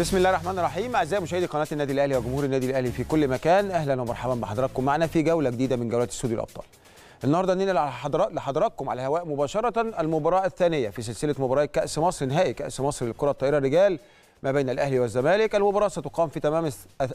بسم الله الرحمن الرحيم اعزائي مشاهدي قناه النادي الاهلي وجمهور النادي الاهلي في كل مكان اهلا ومرحبا بحضراتكم معنا في جوله جديده من جولات استوديو الابطال النهارده ننقل لحضراتكم على الهواء مباشره المباراه الثانيه في سلسله مباريات كاس مصر نهائي كاس مصر للكره الطائره الرجال ما بين الاهلي والزمالك المباراه ستقام في تمام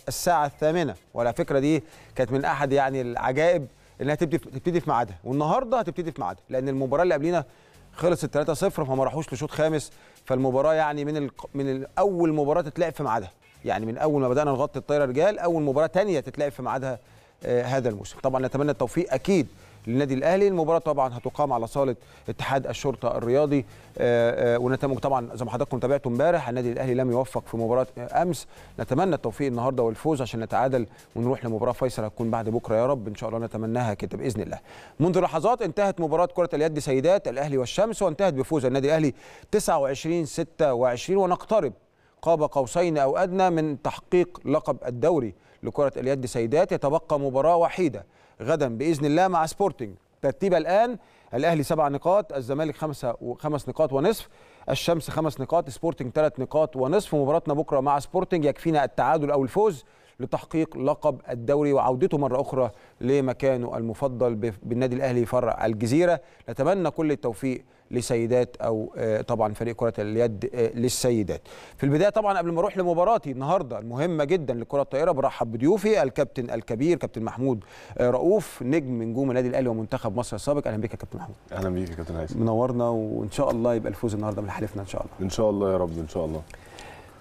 الساعه الثامنه وعلى فكره دي كانت من احد يعني العجائب انها تبتدي تبتدي في ميعادها والنهارده هتبتدي في ميعادها لان المباراه اللي قبلينا خلصت 3-0 فما راحوش لشوط خامس فالمباراه يعني من من اول مباراه تتلعب في ميعادها يعني من اول ما بدانا نغطي الطايره رجال اول مباراه ثانيه تتلعب في ميعادها آه، هذا الموسم طبعا نتمنى التوفيق اكيد للنادي الاهلي المباراه طبعا هتقام على صاله اتحاد الشرطه الرياضي آه، آه، ونتمنى طبعا زي ما حضراتكم تابعتوا امبارح النادي الاهلي لم يوفق في مباراه امس نتمنى التوفيق النهارده والفوز عشان نتعادل ونروح لمباراه فيصل هتكون بعد بكره يا رب ان شاء الله نتمناها كده باذن الله منذ لحظات انتهت مباراه كره اليد سيدات الاهلي والشمس وانتهت بفوز النادي الاهلي 29 26 ونقترب قاب قوسين او ادنى من تحقيق لقب الدوري لكره اليد سيدات يتبقى مباراه وحيده غدا باذن الله مع سبورتنج ترتيب الان الاهلي سبع نقاط الزمالك خمسه وخمس نقاط ونصف الشمس خمس نقاط سبورتنج ثلاث نقاط ونصف مباراتنا بكره مع سبورتنج يكفينا التعادل او الفوز لتحقيق لقب الدوري وعودته مرة أخرى لمكانه المفضل بالنادي الأهلي فرع الجزيرة نتمنى كل التوفيق لسيدات او آه، طبعا فريق كره اليد آه، للسيدات. في البدايه طبعا قبل ما اروح لمباراتي النهارده المهمه جدا لكره الطائره برحب بضيوفي الكابتن الكبير كابتن محمود آه، رؤوف نجم نجوم النادي الاهلي ومنتخب مصر السابق اهلا بك يا كابتن محمود. اهلا بيك يا كابتن هيثم. منورنا وان شاء الله يبقى الفوز النهارده من حلفنا ان شاء الله. ان شاء الله يا رب ان شاء الله.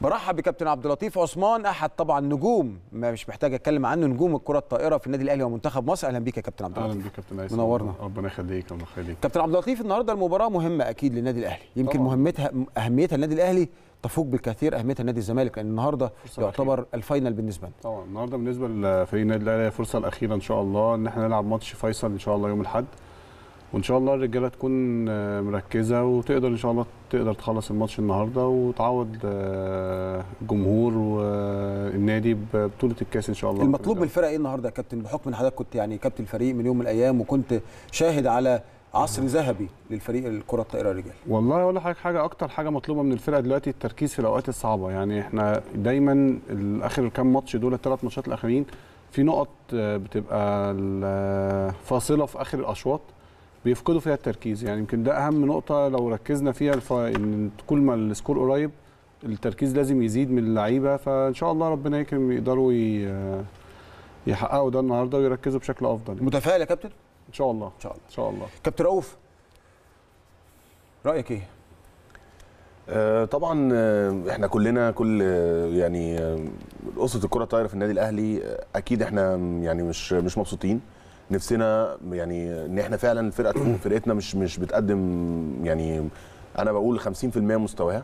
برحب بكابتن عبد اللطيف عثمان احد طبعا نجوم ما مش محتاج اتكلم عنه نجوم الكره الطائره في النادي الاهلي ومنتخب مصر اهلا بيك يا كابتن عبد اللطيف اهلا بيك كابتن ايسن منورنا ربنا يخليك ربنا يخليك كابتن عبد اللطيف النهارده المباراه مهمه اكيد للنادي الاهلي يمكن طبعا. مهمتها اهميتها النادي الاهلي تفوق بالكثير اهميتها نادي الزمالك لان النهارده يعتبر أخير. الفاينل بالنسبه لنا طبعا النهارده بالنسبه لفريق النادي الاهلي الفرصه الاخيره ان شاء الله ان احنا نلعب ماتش فيصل ان شاء الله يوم الاحد وان شاء الله الرجاله تكون آه، مركزه وتقدر ان شاء الله تقدر تخلص الماتش النهارده وتعوض آه، الجمهور والنادي ببطوله الكاس ان شاء الله المطلوب من الفرقه ايه النهارده يا كابتن بحكم ان حضرتك كنت يعني كابتن الفريق من يوم من الايام وكنت شاهد على عصر ذهبي للفريق الكره الطائره الرجال والله اقول لحضرتك حاجه اكتر حاجه مطلوبه من الفرقه دلوقتي التركيز في الاوقات الصعبه يعني احنا دايما اخر كام ماتش دول الثلاث ماتشات الاخرين في نقط آه، بتبقى فاصله في اخر الاشواط بيفقدوا فيها التركيز يعني يمكن ده اهم نقطه لو ركزنا فيها الف... ان كل ما السكور قريب التركيز لازم يزيد من اللعيبه فان شاء الله ربنا يكرم يقدروا ي... يحققوا ده النهارده ويركزوا بشكل افضل يعني. متفائل يا كابتن ان شاء الله ان شاء الله ان شاء الله كابتن رؤوف رايك ايه آه، طبعا آه، احنا كلنا كل آه، يعني اسره الكره الطايره في النادي الاهلي اكيد احنا يعني مش مش مبسوطين نفسنا يعني ان احنا فعلا فرقه تكون فرقتنا مش مش بتقدم يعني انا بقول 50% مستواها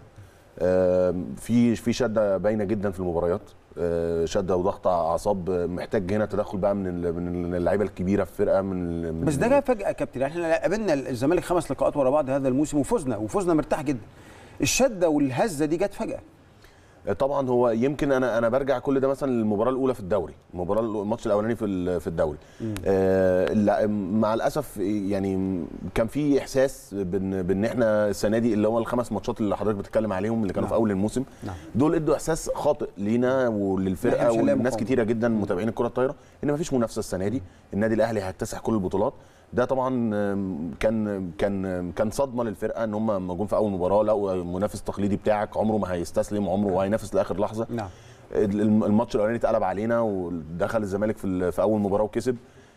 في في شده باينه جدا في المباريات آه، شده وضغط اعصاب محتاج هنا تدخل بقى من من اللعيبه الكبيره في الفرقه من بس ده جاء فجاه يا كابتن احنا قابلنا الزمالك خمس لقاءات ورا بعض هذا الموسم وفزنا وفزنا مرتاح جدا الشده والهزه دي جت فجاه طبعا هو يمكن انا انا برجع كل ده مثلا للمباراه الاولى في الدوري المباراه الماتش الاولاني في في الدوري آه مع الاسف يعني كان في احساس بان بان احنا السنه دي اللي هو الخمس ماتشات اللي حضرتك بتتكلم عليهم اللي كانوا نعم. في اول الموسم نعم. دول ادوا احساس خاطئ لينا وللفرقه ولناس كتيره جدا متابعين الكره الطايره ان مفيش منافسه السنه دي النادي الاهلي هيكتسح كل البطولات ده طبعا كان كان كان صدمه للفرقه ان هم لما جم في اول مباراه لقوا المنافس التقليدي بتاعك عمره ما هيستسلم عمره هينافس لاخر لحظه نعم الماتش الاولاني اتقلب علينا ودخل الزمالك في, في اول مباراه وكسب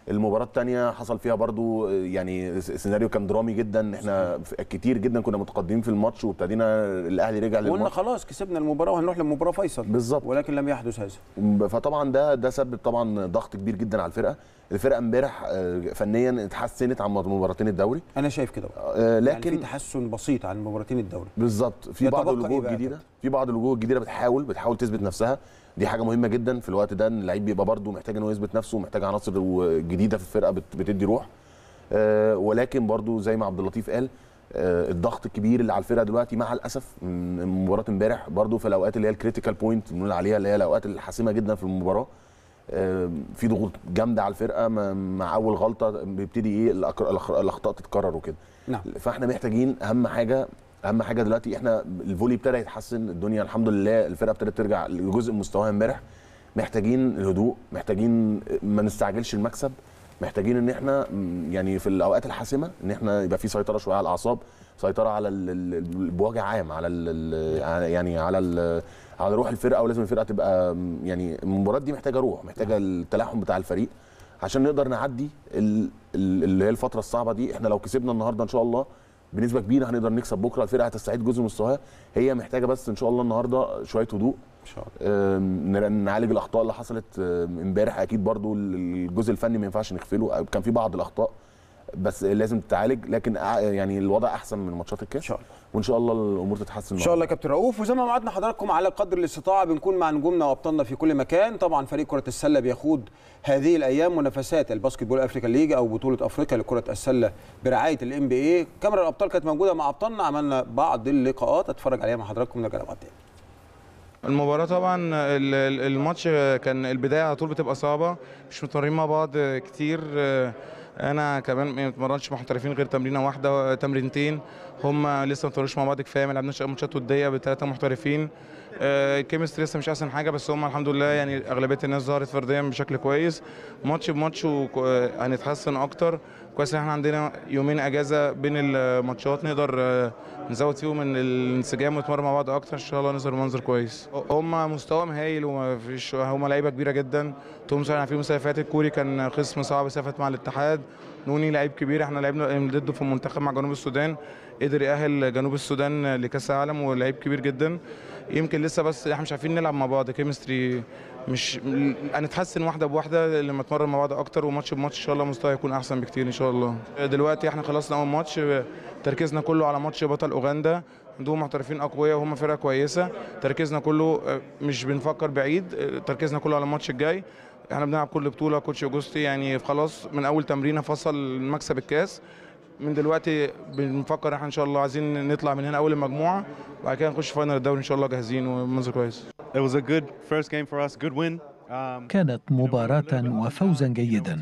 المباراه الثانيه حصل فيها برضو يعني سيناريو كان درامي جدا احنا كتير جدا كنا متقدمين في الماتش وابتدينا الاهلي رجع للماتش قلنا خلاص كسبنا المباراه وهنروح للمباراه فيصل بالظبط ولكن لم يحدث هذا فطبعا ده ده سبب طبعا ضغط كبير جدا على الفرقه الفرقه امبارح آه، فنيا اتحسنت عن مباراتين الدوري انا شايف كده آه، يعني لكن يعني في تحسن بسيط عن مباراتين الدوري بالظبط في بعض إيه الوجوه الجديده في بعض الوجوه الجديده بتحاول بتحاول تثبت نفسها دي حاجه مهمه جدا في الوقت ده ان اللعيب بيبقى برده محتاج ان هو يثبت نفسه ومحتاج عناصر جديده في الفرقه بتدي روح آه، ولكن برده زي ما عبد اللطيف قال آه، الضغط الكبير اللي على الفرقه دلوقتي مع الاسف من مباراه امبارح برده في الاوقات اللي هي الكريتيكال بوينت بنقول عليها اللي هي الاوقات الحاسمه جدا في المباراه آه، في ضغوط جامده على الفرقه مع اول غلطه بيبتدي ايه الاخطاء تتكرر وكده نعم. فاحنا محتاجين اهم حاجه اهم حاجه دلوقتي احنا الفولي ابتدى يتحسن الدنيا الحمد لله الفرقه ابتدت ترجع لجزء من مستواها امبارح محتاجين الهدوء محتاجين ما نستعجلش المكسب محتاجين ان احنا يعني في الاوقات الحاسمه ان احنا يبقى في سيطره شويه على الاعصاب سيطره على بوجه عام على يعني على على روح الفرقه ولازم الفرقه تبقى يعني المباراه دي محتاجه روح محتاجه التلاحم بتاع الفريق عشان نقدر نعدي اللي هي الفتره الصعبه دي احنا لو كسبنا النهارده ان شاء الله بنسبه كبيره هنقدر نكسب بكره الفرقه هتستعيد جزء من مستواها هي محتاجه بس ان شاء الله النهارده شويه هدوء ان شاء الله نعالج الاخطاء اللي حصلت امبارح اكيد برضو الجزء الفني ما ينفعش نغفله كان في بعض الاخطاء بس لازم تتعالج لكن يعني الوضع احسن من ماتشات الكاس ان شاء الله وان شاء الله الامور تتحسن ان شاء الله يا كابتن رؤوف وزي ما وعدنا حضراتكم على قدر الاستطاعه بنكون مع نجومنا وابطالنا في كل مكان طبعا فريق كره السله بيخوض هذه الايام منافسات الباسكت بول افريكا ليج او بطوله افريقيا لكره السله برعايه الام بي اي كاميرا الابطال كانت موجوده مع ابطالنا عملنا بعض اللقاءات اتفرج عليها مع حضراتكم نرجع بعد تاني المباراة طبعا الماتش كان البداية على طول بتبقى صعبة مش مضطرين مع بعض كتير انا كمان ما بتمرنش محترفين غير تمرينه واحده تمرينتين هم لسه ما اتمرنوش مع بعض كفايه ما لعبناش ماتشات وديه بثلاثه محترفين آه، الكيمستري لسه مش احسن حاجه بس هم الحمد لله يعني اغلبيه الناس ظهرت فرديا بشكل كويس ماتش بماتش آه، هنتحسن اكتر كويس ان احنا عندنا يومين اجازه بين الماتشات نقدر آه، نزود فيهم من الانسجام ونتمرن مع بعض اكتر ان شاء الله نظهر منظر كويس هم مستواهم هايل وما فيش هم لعيبه كبيره جدا تومسون يعني احنا في الموسم فاتت فات الكوري كان خصم صعب سافت مع الاتحاد نوني لعيب كبير احنا لعبنا ضده في المنتخب مع جنوب السودان قدر يأهل جنوب السودان لكاس العالم ولعيب كبير جدا يمكن لسه بس احنا مش عارفين نلعب مع بعض كيمستري مش هنتحسن واحده بواحده لما نتمرن مع بعض اكتر وماتش بماتش ان شاء الله مستوى هيكون احسن بكتير ان شاء الله دلوقتي احنا خلصنا اول ماتش تركيزنا كله على ماتش بطل اوغندا عندهم محترفين اقوياء وهم فرقه كويسه تركيزنا كله مش بنفكر بعيد تركيزنا كله على الماتش الجاي احنا بنلعب كل بطوله كوتش اوجستي يعني خلاص من اول تمرينه فصل مكسب الكاس من دلوقتي بنفكر احنا ان شاء الله عايزين نطلع من هنا اول المجموعه وبعد كده نخش فاينل الدوري ان شاء الله جاهزين ومنظر كويس. It was a good first game for us, good win. Um, كانت مباراة وفوزا جيدا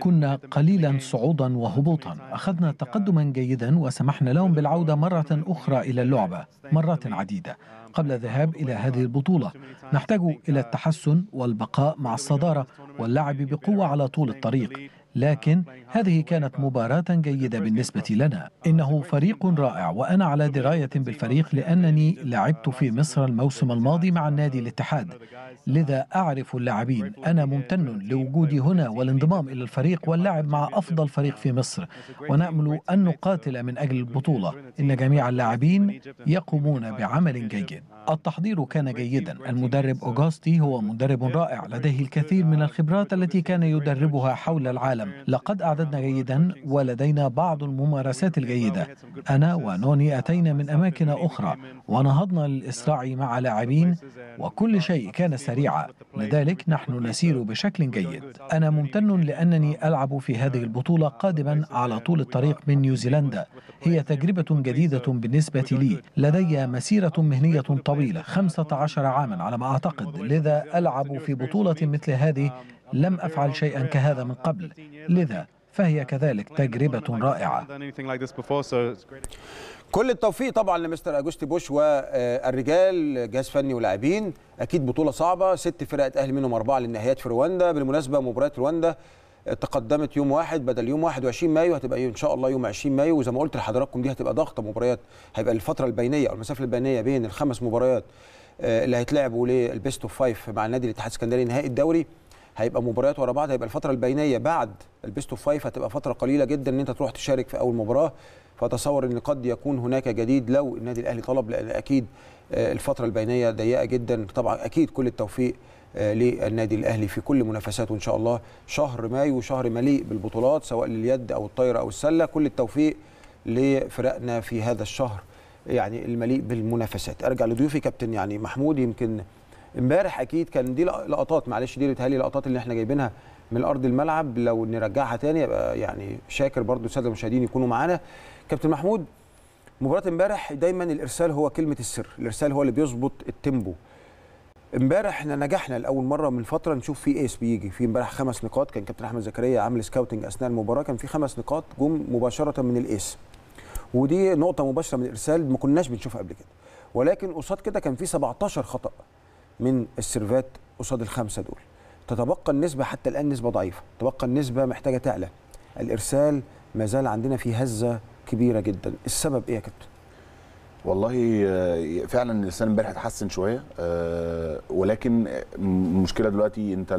كنا قليلا صعودا وهبوطا أخذنا uh, تقدما جيدا وسمحنا لهم بالعودة مرة أخرى إلى اللعبة مرات عديدة قبل الذهاب إلى هذه البطولة نحتاج إلى التحسن والبقاء مع الصدارة واللعب بقوة على طول الطريق لكن هذه كانت مباراة جيدة بالنسبة لنا إنه فريق رائع وأنا على دراية بالفريق لأنني لعبت في مصر الموسم الماضي مع النادي الاتحاد لذا أعرف اللاعبين أنا ممتن لوجودي هنا والانضمام إلى الفريق واللعب مع أفضل فريق في مصر ونأمل أن نقاتل من أجل البطولة إن جميع اللاعبين يقومون بعمل جيد التحضير كان جيدا المدرب أوغاستي هو مدرب رائع لديه الكثير من الخبرات التي كان يدربها حول العالم لقد عددنا جيدا ولدينا بعض الممارسات الجيدة أنا ونوني أتينا من أماكن أخرى ونهضنا للإسراع مع لاعبين وكل شيء كان سريعا لذلك نحن نسير بشكل جيد أنا ممتن لأنني ألعب في هذه البطولة قادما على طول الطريق من نيوزيلندا هي تجربة جديدة بالنسبة لي لدي مسيرة مهنية طويلة 15 عاما على ما أعتقد لذا ألعب في بطولة مثل هذه لم أفعل شيئا كهذا من قبل لذا فهي كذلك تجربة رائعة كل التوفيق طبعا لمستر اجوستي بوش والرجال جهاز فني ولاعبين اكيد بطوله صعبه ست فرق اتاهل منهم اربعه للنهائيات في رواندا بالمناسبه مباراه رواندا تقدمت يوم واحد بدل يوم 21 مايو هتبقى ان شاء الله يوم 20 مايو وزي ما قلت لحضراتكم دي هتبقى ضغطه مباريات هيبقى الفتره البينيه او المسافه البينيه بين الخمس مباريات آه، اللي هيتلعبوا للبيست اوف فايف مع النادي الاتحاد السكندري نهائي الدوري هيبقى مباريات ورا بعض هيبقى الفتره البينيه بعد البيست اوف فايف هتبقى فتره قليله جدا ان انت تروح تشارك في اول مباراه فتصور ان قد يكون هناك جديد لو النادي الاهلي طلب لان اكيد آه، الفتره البينيه ضيقه جدا طبعا اكيد كل التوفيق آه، للنادي الاهلي في كل منافساته ان شاء الله شهر مايو شهر مليء بالبطولات سواء لليد او الطايره او السله كل التوفيق لفرقنا في هذا الشهر يعني المليء بالمنافسات ارجع لضيوفي كابتن يعني محمود يمكن امبارح اكيد كان دي لقطات معلش دي بتهيألي لقطات اللي احنا جايبينها من ارض الملعب لو نرجعها تاني يبقى يعني شاكر برضو الساده المشاهدين يكونوا معانا كابتن محمود مباراه امبارح دايما الارسال هو كلمه السر الارسال هو اللي بيظبط التيمبو امبارح احنا نجحنا لاول مره من فتره نشوف في ايس بيجي في امبارح خمس نقاط كان كابتن احمد زكريا عامل سكاوتنج اثناء المباراه كان في خمس نقاط جم مباشره من الايس ودي نقطه مباشره من الارسال ما كناش بنشوفها قبل كده ولكن قصاد كده كان في 17 خطا من السيرفات قصاد الخمسه دول تتبقى النسبه حتى الان نسبه ضعيفه تتبقى النسبه محتاجه تعلى الارسال ما زال عندنا في هزه كبيره جدا السبب ايه يا كابتن والله آه، فعلا الارسال امبارح اتحسن شويه آه، ولكن المشكله دلوقتي انت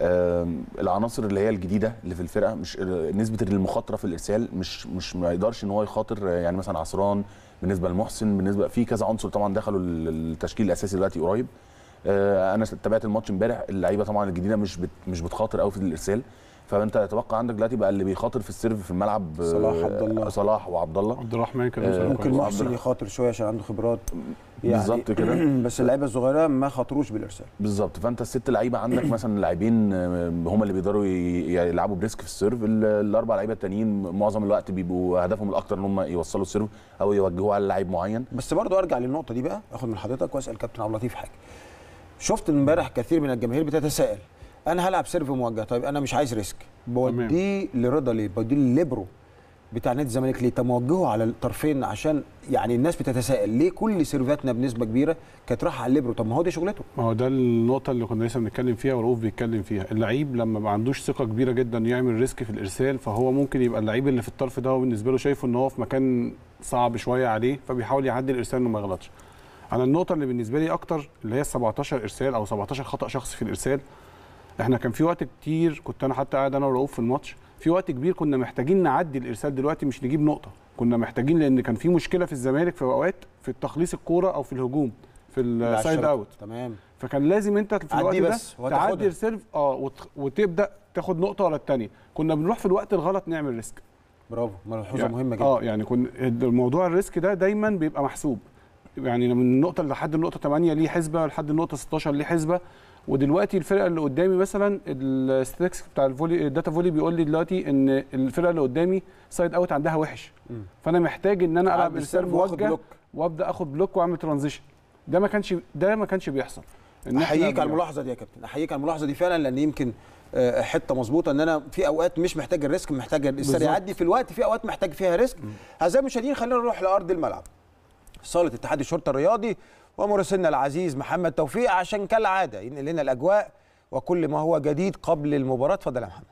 آه، العناصر اللي هي الجديده اللي في الفرقه مش نسبه المخاطره في الارسال مش مش ما يقدرش ان هو يخاطر يعني مثلا عصران بالنسبه لمحسن بالنسبه في كذا عنصر طبعا دخلوا التشكيل الاساسي دلوقتي قريب آه، انا تابعت الماتش امبارح اللعيبه طبعا الجديده مش مش بتخاطر قوي في الارسال فانت تتوقع عندك دلوقتي بقى اللي بيخاطر في السيرف في الملعب صلاح عبد الله آه، صلاح وعبد الله عبد الرحمن كان آه، ممكن محسن يخاطر شويه عشان عنده خبرات يعني بالظبط كده بس اللعيبه الصغيره ما خاطروش بالارسال بالظبط فانت الست لعيبه عندك مثلا لاعبين آه، هم اللي بيقدروا يلعبوا بريسك في السيرف الاربع لعيبه التانيين معظم الوقت بيبقوا هدفهم الاكتر ان هم يوصلوا السيرف او يوجهوه على لعيب معين بس برضو ارجع للنقطه دي بقى اخد من حضرتك واسال كابتن عبد اللطيف حاجه شفت امبارح كثير من الجماهير بتتساءل انا هلعب سيرف موجه طيب انا مش عايز ريسك بوديه لرضا ليه بوديه لليبرو بتاع نادي الزمالك ليه طب موجهه على الطرفين عشان يعني الناس بتتساءل ليه كل سيرفاتنا بنسبه كبيره كانت رايحه على الليبرو طب ما هو دي شغلته ما هو ده النقطه اللي كنا لسه بنتكلم فيها ورؤوف بيتكلم فيها اللعيب لما ما عندوش ثقه كبيره جدا يعمل ريسك في الارسال فهو ممكن يبقى اللعيب اللي في الطرف ده هو بالنسبه له شايفه ان هو في مكان صعب شويه عليه فبيحاول يعدي الارسال وما يغلطش انا النقطه اللي بالنسبه لي اكتر اللي هي 17 ارسال او 17 خطا شخصي في الارسال احنا كان في وقت كتير كنت انا حتى قاعد انا ورؤوف في الماتش في وقت كبير كنا محتاجين نعدي الارسال دلوقتي مش نجيب نقطه كنا محتاجين لان كان في مشكله في الزمالك في اوقات في تخليص الكوره او في الهجوم في السايد اوت تمام فكان لازم انت في الوقت ده تعدي السيرف اه وتبدا تاخد نقطه ولا الثانيه كنا بنروح في الوقت الغلط نعمل ريسك برافو ملحوظه يعني مهمه جدا اه يعني كن الموضوع الريسك ده دايما بيبقى محسوب يعني من النقطه لحد النقطه 8 ليه حسبه لحد النقطه 16 ليه حسبه ودلوقتي الفرقه اللي قدامي مثلا الستاتكس بتاع الفولي الداتا فولي بيقول لي دلوقتي ان الفرقه اللي قدامي سايد اوت عندها وحش فانا محتاج ان انا العب واخد بلوك وابدا اخد بلوك واعمل ترانزيشن ده ما كانش ده ما كانش بيحصل احييك على الملاحظه دي يا كابتن احييك على الملاحظه دي فعلا لان يمكن آه، حته مظبوطه ان انا في اوقات مش محتاج الريسك محتاج السريع يعدي في الوقت في اوقات محتاج فيها ريسك اعزائي المشاهدين خلينا نروح لارض الملعب صاله اتحاد الشرطه الرياضي ومرسلنا العزيز محمد توفيق عشان كالعاده ينقل لنا الاجواء وكل ما هو جديد قبل المباراه اتفضل يا محمد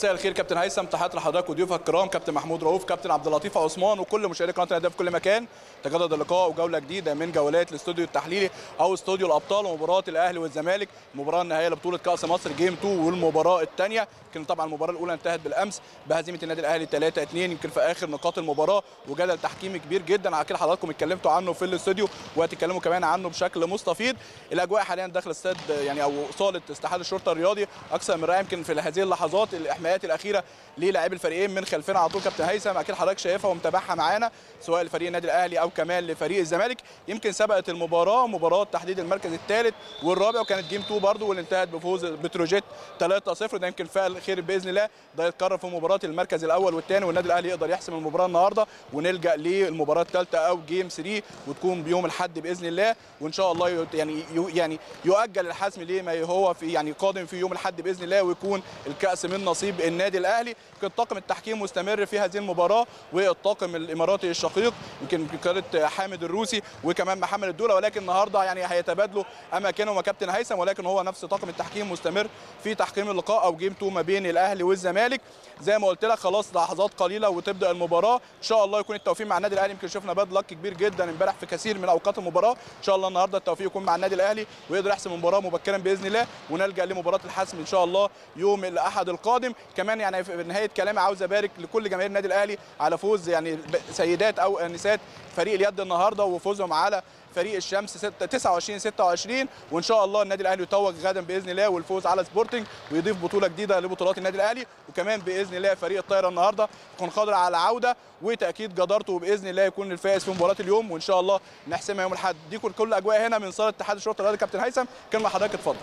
مساء الخير كابتن هيثم تحيات لحضرتك وضيوفك الكرام كابتن محمود رؤوف كابتن عبد اللطيف عثمان وكل مشاهدي قناه الاهداف في كل مكان تجدد اللقاء وجوله جديده من جولات الاستوديو التحليلي او استوديو الابطال ومباراه الاهلي والزمالك المباراه النهائيه لبطوله كاس مصر جيم 2 والمباراه الثانيه يمكن طبعا المباراه الاولى انتهت بالامس بهزيمه النادي الاهلي 3 2 يمكن في اخر نقاط المباراه وجدل تحكيمي كبير جدا على كده حضراتكم اتكلمتوا عنه في الاستوديو وهتتكلموا كمان عنه بشكل مستفيض الاجواء حاليا داخل استاد يعني او صاله استحاد الشرطه الرياضي اكثر من رائع يمكن في هذه اللحظات الاحماء الاداءات الاخيره للاعبي الفريقين من خلفنا على طول كابتن هيثم اكيد حضرتك شايفها ومتابعها معانا سواء لفريق النادي الاهلي او كمان لفريق الزمالك يمكن سبقت المباراه مباراه تحديد المركز الثالث والرابع وكانت جيم 2 برده واللي انتهت بفوز بتروجيت 3-0 ده يمكن فعل خير باذن الله ده يتكرر في مباراه المركز الاول والثاني والنادي الاهلي يقدر يحسم المباراه النهارده ونلجا للمباراه الثالثه او جيم 3 وتكون بيوم الاحد باذن الله وان شاء الله يعني يعني يؤجل الحسم ليه ما هو في يعني قادم في يوم الاحد باذن الله ويكون الكاس من نصيب النادي الاهلي كان طاقم التحكيم مستمر في هذه المباراه والطاقم الاماراتي الشقيق يمكن كانت حامد الروسي وكمان محمد الدوله ولكن النهارده يعني هيتبادلوا اماكنهم وكابتن هيثم ولكن هو نفس طاقم التحكيم مستمر في تحكيم اللقاء او جيمته ما بين الاهلي والزمالك زي ما قلت لك خلاص لحظات قليله وتبدا المباراه ان شاء الله يكون التوفيق مع النادي الاهلي يمكن شفنا باد لك كبير جدا امبارح في كثير من اوقات المباراه ان شاء الله النهارده التوفيق يكون مع النادي الاهلي ويقدر يحسم المباراه مبكرا باذن الله ونلجا لمباراه الحسم ان شاء الله يوم الاحد القادم كمان يعني في نهايه كلامي عاوز ابارك لكل جماهير النادي الاهلي على فوز يعني سيدات او نسات فريق اليد النهارده وفوزهم على فريق الشمس 29 26 وان شاء الله النادي الاهلي يتوج غدا باذن الله والفوز على سبورتنج ويضيف بطوله جديده لبطولات النادي الاهلي وكمان باذن الله فريق الطايره النهارده يكون قادر على العوده وتاكيد جدارته وباذن الله يكون الفائز في مباراه اليوم وان شاء الله نحسمها يوم الاحد دي كل الاجواء هنا من صاله اتحاد الشرطه الرياضي كابتن هيثم كان مع حضرتك اتفضل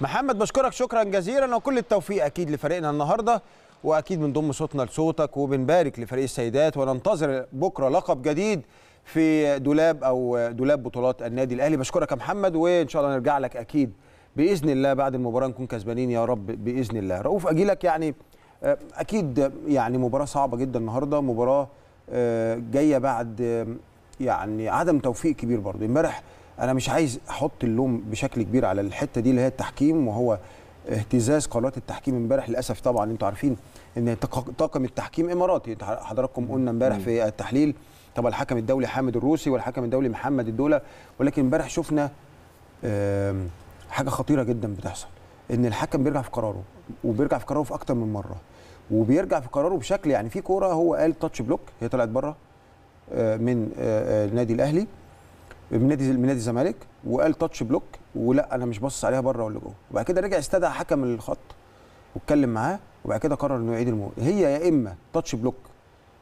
محمد بشكرك شكرا جزيلا وكل التوفيق اكيد لفريقنا النهارده واكيد بنضم صوتنا لصوتك وبنبارك لفريق السيدات وننتظر بكره لقب جديد في دولاب او دولاب بطولات النادي الاهلي بشكرك يا محمد وان شاء الله نرجع لك اكيد باذن الله بعد المباراه نكون كسبانين يا رب باذن الله رؤوف اجي لك يعني آه، اكيد يعني مباراه صعبه جدا النهارده مباراه آه، جايه بعد آه، يعني عدم توفيق كبير برضه امبارح انا مش عايز احط اللوم بشكل كبير على الحته دي اللي هي التحكيم وهو اهتزاز قرارات التحكيم امبارح للاسف طبعا انتوا عارفين ان طاقم التحكيم اماراتي حضراتكم قلنا امبارح في التحليل طبعا الحكم الدولي حامد الروسي والحكم الدولي محمد الدوله ولكن امبارح شفنا حاجه خطيره جدا بتحصل ان الحكم بيرجع في قراره وبيرجع في قراره في اكتر من مره وبيرجع في قراره بشكل يعني في كوره هو قال تاتش بلوك هي طلعت بره آه، من آه، آه، النادي الاهلي من نادي من نادي الزمالك وقال تاتش بلوك ولا انا مش باصص عليها بره ولا جوه وبعد كده رجع استدعى حكم الخط واتكلم معاه وبعد كده قرر انه يعيد الموضوع هي يا اما تاتش بلوك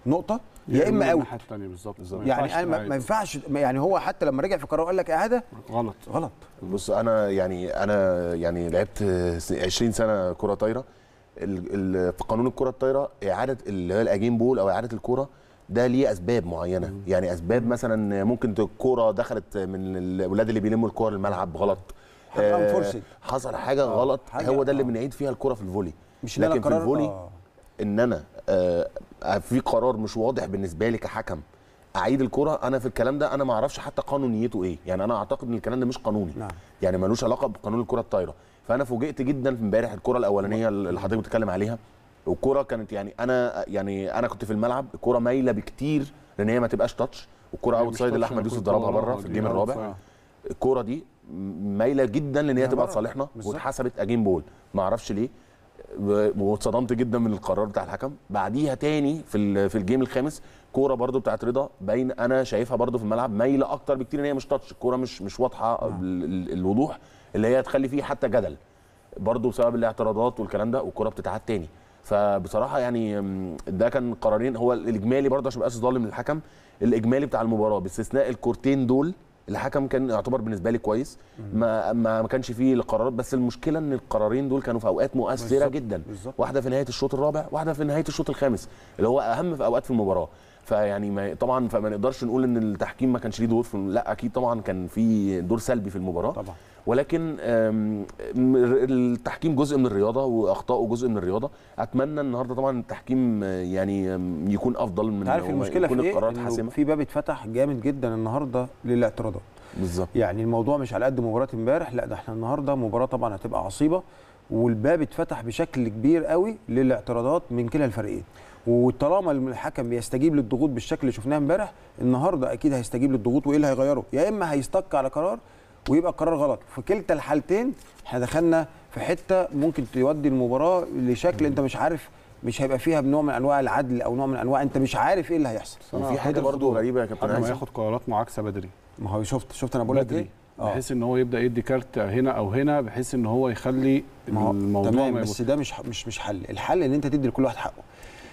نقطه يا اما اوت بالظبط يعني انا ما ينفعش يعني هو حتى لما رجع في قراره قال لك اعاده غلط غلط بص انا يعني انا يعني لعبت 20 سنه كره طايره في قانون الكره الطايره اعاده اللي هي الاجين بول او اعاده الكره ده ليه اسباب معينه مم. يعني اسباب مثلا ممكن الكوره دخلت من الاولاد اللي بيلموا الكوره الملعب غلط آه حصل حاجه آه. غلط حاجة هو ده آه. اللي بنعيد فيها الكوره في الفولي مش لكن في الفولي آه. ان انا آه في قرار مش واضح بالنسبه لي كحكم اعيد الكره انا في الكلام ده انا ما اعرفش حتى قانونيته ايه يعني انا اعتقد ان الكلام ده مش قانوني نعم. يعني ملوش علاقه بقانون الكره الطايره فانا فوجئت جدا امبارح الكره الاولانيه نعم. اللي حضرتك بتتكلم عليها الكوره كانت يعني انا يعني انا كنت في الملعب الكوره مايله بكتير لان هي ما تبقاش تاتش الكوره اوت يعني سايد اللي احمد يوسف ضربها بره في الجيم الرابع الكوره دي مايله جدا لان هي تبقى لصالحنا واتحسبت اجين بول ما اعرفش ليه واتصدمت جدا من القرار بتاع الحكم بعديها تاني في في الجيم الخامس كوره برضو بتاعت رضا باين انا شايفها برضو في الملعب مايله اكتر بكتير ان هي مش تاتش الكوره مش مش واضحه نعم. الوضوح اللي هي تخلي فيه حتى جدل برضه بسبب الاعتراضات والكلام ده والكوره بتتعاد تاني فبصراحه يعني ده كان قرارين هو الاجمالي برضه عشان ما ابقاش ظالم للحكم الاجمالي بتاع المباراه باستثناء الكورتين دول الحكم كان يعتبر بالنسبه لي كويس ما ما كانش فيه القرارات بس المشكله ان القرارين دول كانوا في اوقات مؤثره بالزبط. جدا بالزبط. واحده في نهايه الشوط الرابع واحده في نهايه الشوط الخامس اللي هو اهم في اوقات في المباراه فيعني ما طبعا فما نقدرش نقول ان التحكيم ما كانش ليه دور في لا اكيد طبعا كان في دور سلبي في المباراه طبعا ولكن التحكيم جزء من الرياضه واخطائه جزء من الرياضه اتمنى النهارده طبعا التحكيم آه، يعني يكون افضل من عارف المشكله يكون في إيه؟ القرارات إيه؟ حاسمه في باب اتفتح جامد جدا النهارده للاعتراضات بالظبط يعني الموضوع مش على قد مباراه امبارح لا ده احنا النهارده مباراه طبعا هتبقى عصيبه والباب اتفتح بشكل كبير قوي للاعتراضات من كلا الفريقين وطالما الحكم بيستجيب للضغوط بالشكل اللي شفناه امبارح النهارده اكيد هيستجيب للضغوط وايه اللي هيغيره يا اما هيستك على قرار ويبقى القرار غلط في كلتا الحالتين احنا دخلنا في حته ممكن تودي المباراه لشكل انت مش عارف مش هيبقى فيها نوع من انواع العدل او نوع من انواع انت مش عارف ايه اللي هيحصل وفي حاجه برضو غريبه يا كابتن عايز ياخد قرارات معاكسه بدري ما هو شفت شفت انا بقول لك ايه آه. بحيث ان هو يبدا يدي كارت هنا او هنا بحيث ان هو يخلي الموضوع تمام بس ده مش مش مش حل الحل ان انت تدي لكل واحد حقه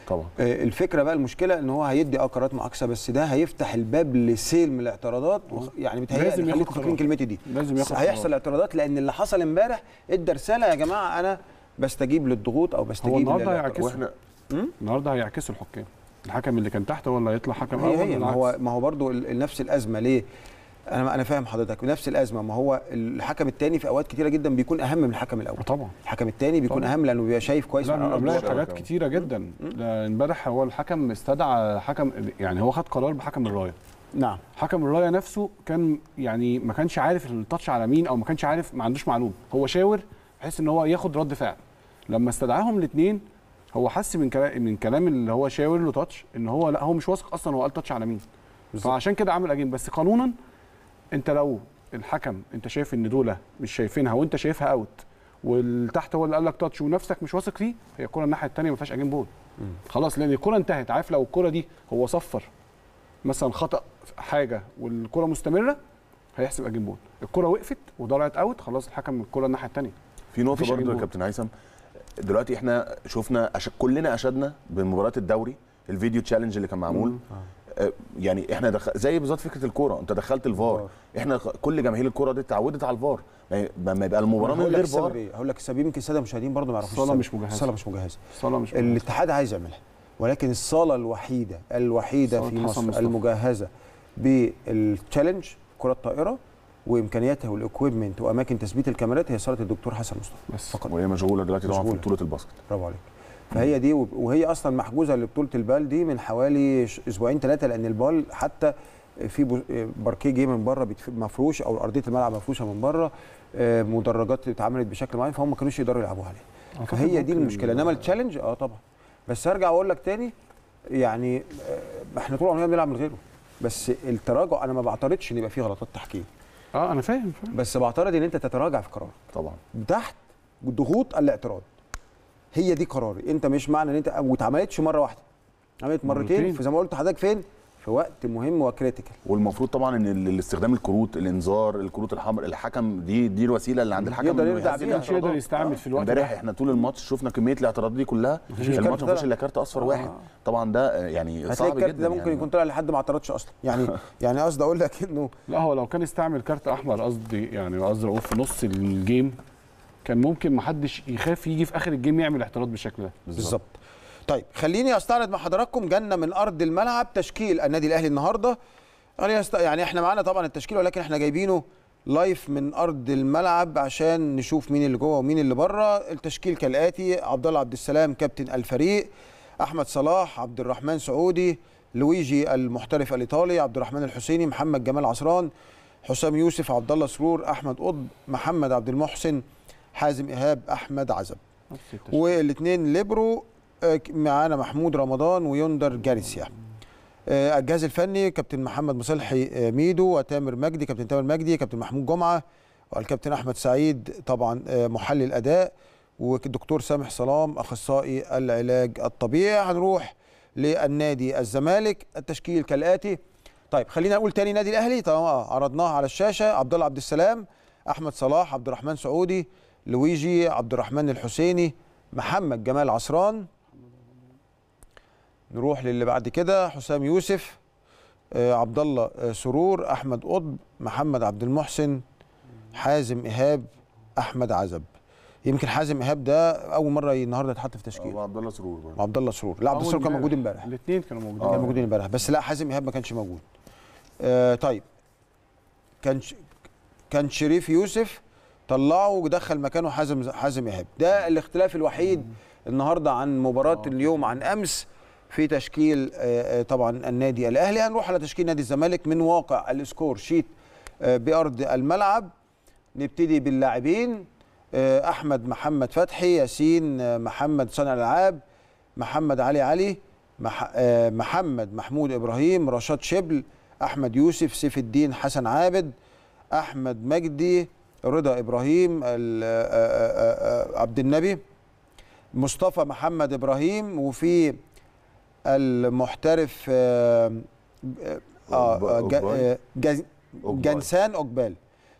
طبعا آه، الفكره بقى المشكله ان هو هيدي اه قرارات معاكسه بس ده هيفتح الباب لسيل من الاعتراضات آه. يعني بيتهيألي خليكم فاكرين كلمتي دي لازم ياخدوا هيحصل اعتراضات لان اللي حصل امبارح ادى رساله يا جماعه انا بستجيب للضغوط او بستجيب هو النهارده هيعكسوا واحنا النهارده هيعكسوا الحكام الحكم اللي كان تحت ولا هيطلع حكم اول هو ما هو برضه نفس الازمه ليه؟ انا انا فاهم حضرتك نفس الازمه ما هو الحكم الثاني في اوقات كتيره جدا بيكون اهم من الحكم الاول طبعا الحكم الثاني بيكون طبعا. اهم لانه بيبقى شايف كويس لا من قبلها حاجات كتيره جدا امبارح هو الحكم استدعى حكم يعني هو خد قرار بحكم الرايه نعم حكم الرايه نفسه كان يعني ما كانش عارف التاتش على مين او ما كانش عارف ما عندوش معلومه هو شاور بحيث ان هو ياخد رد فعل لما استدعاهم الاثنين هو حس من كلام من كلام اللي هو شاور له تاتش ان هو لا هو مش واثق اصلا هو قال تاتش على مين بالزبط. فعشان كده عمل اجين بس قانونا انت لو الحكم انت شايف ان دول مش شايفينها وانت شايفها اوت واللي تحت هو اللي قال لك تاتش ونفسك مش واثق فيه هي الكره الناحيه الثانيه ما فيهاش اجين بول خلاص لان الكره انتهت عارف لو الكره دي هو صفر مثلا خطا حاجه والكره مستمره هيحسب اجين بول الكره وقفت وضلعت اوت خلاص الحكم الكره الناحيه الثانيه في نقطه برضه يا كابتن هيثم دلوقتي احنا شفنا كلنا اشدنا بمباراه الدوري الفيديو تشالنج اللي كان معمول آه، يعني احنا دخل زي بالظبط فكره الكوره انت دخلت الفار احنا كل جماهير الكوره دي اتعودت على الفار لما يعني يبقى المباراه من غير فار إيه؟ هقول لك السبب يمكن الساده المشاهدين برضه ما يعرفوش الصاله مش مجهزه الصاله مش مجهزه الصاله مش مجهزة. الاتحاد عايز يعملها ولكن الصاله الوحيده الوحيده في مصر مصطفى. المجهزه بالتشالنج كره الطائره وامكانياتها والاكويبمنت واماكن تثبيت الكاميرات هي صاله الدكتور حسن مصطفى بس فقط وهي مشغوله دلوقتي طبعا في بطوله الباسكت برافو عليك فهي دي وهي اصلا محجوزه لبطوله البال دي من حوالي اسبوعين ثلاثه لان البال حتى في باركيه جه من بره مفروش او ارضيه الملعب مفروشه من بره آه، مدرجات اتعملت بشكل معين فهم ما كانوش يقدروا يلعبوا عليها فهي دي المشكله انما التشالنج اه طبعا بس ارجع اقول لك تاني يعني آه، احنا طول عمرنا بنلعب من غيره بس التراجع انا ما بعترضش ان يبقى فيه غلطات تحكيم اه انا فاهم, فاهم. بس بعترض ان انت تتراجع في قرارك طبعا تحت ضغوط الاعتراض هي دي قراري انت مش معنى ان انت واتعملتش مره واحده عملت مرتين فزي ما قلت لحضرتك فين في وقت مهم وكريتيكال والمفروض طبعا ان الاستخدام الكروت الانذار الكروت الحمر الحكم دي دي الوسيله اللي عند الحكم يقدر يرجع بيها مش يقدر يستعمل في الوقت امبارح احنا طول الماتش شفنا كميه الاعتراضات دي كلها الماتش ما فيش الا كارت اصفر واحد آه. طبعا ده يعني صعب الكارت جدا ده ممكن يعني يكون طلع لحد ما اعترضش اصلا يعني يعني قصدي اقول لك انه لا هو لو كان استعمل كارت احمر قصدي يعني قصدي اقول في نص الجيم كان ممكن ما حدش يخاف يجي في اخر الجيم يعمل اعتراض بالشكل ده بالظبط طيب خليني استعرض مع حضراتكم جنه من ارض الملعب تشكيل النادي الاهلي النهارده يعني, يعني احنا معانا طبعا التشكيل ولكن احنا جايبينه لايف من ارض الملعب عشان نشوف مين اللي جوه ومين اللي بره التشكيل كالاتي عبد الله عبد السلام كابتن الفريق احمد صلاح عبد الرحمن سعودي لويجي المحترف الايطالي عبد الرحمن الحسيني محمد جمال عصران حسام يوسف عبد الله سرور احمد قطب محمد عبد المحسن حازم ايهاب احمد عزب والاثنين ليبرو آه، معانا محمود رمضان ويندر جارسيا آه، الجهاز الفني كابتن محمد مصلحي آه، ميدو وتامر مجدي كابتن تامر مجدي كابتن محمود جمعه والكابتن احمد سعيد طبعا محلل اداء والدكتور سامح صلام اخصائي العلاج الطبيعي هنروح للنادي الزمالك التشكيل كالاتي طيب خلينا اقول تاني نادي الاهلي طالما عرضناه على الشاشه عبد الله عبد السلام احمد صلاح عبد الرحمن سعودي لويجي عبد الرحمن الحسيني محمد جمال عصران نروح للي بعد كده حسام يوسف آه، عبد الله آه، سرور احمد قطب محمد عبد المحسن حازم ايهاب احمد عزب يمكن حازم ايهاب ده اول مره النهارده يتحط في تشكيل وعبد الله سرور برضه عبد الله سرور لا عبد الله سرور كان موجود امبارح الاثنين كانوا موجودين كانوا موجودين امبارح بس لا حازم ايهاب ما كانش موجود آه طيب كان ش... كان شريف يوسف طلعه ودخل مكانه حازم حازم ايهاب ده الاختلاف الوحيد النهارده عن مباراه آه. اليوم عن امس في تشكيل آه، آه، طبعا النادي الاهلي هنروح على تشكيل نادي الزمالك من واقع السكور شيت بارض الملعب نبتدي باللاعبين احمد محمد فتحي ياسين محمد صانع العاب محمد علي علي محمد محمود ابراهيم رشاد شبل احمد يوسف سيف الدين حسن عابد احمد مجدي رضا ابراهيم آه، آه، آه، عبد النبي مصطفى محمد ابراهيم وفي المحترف اه جنسان اقبال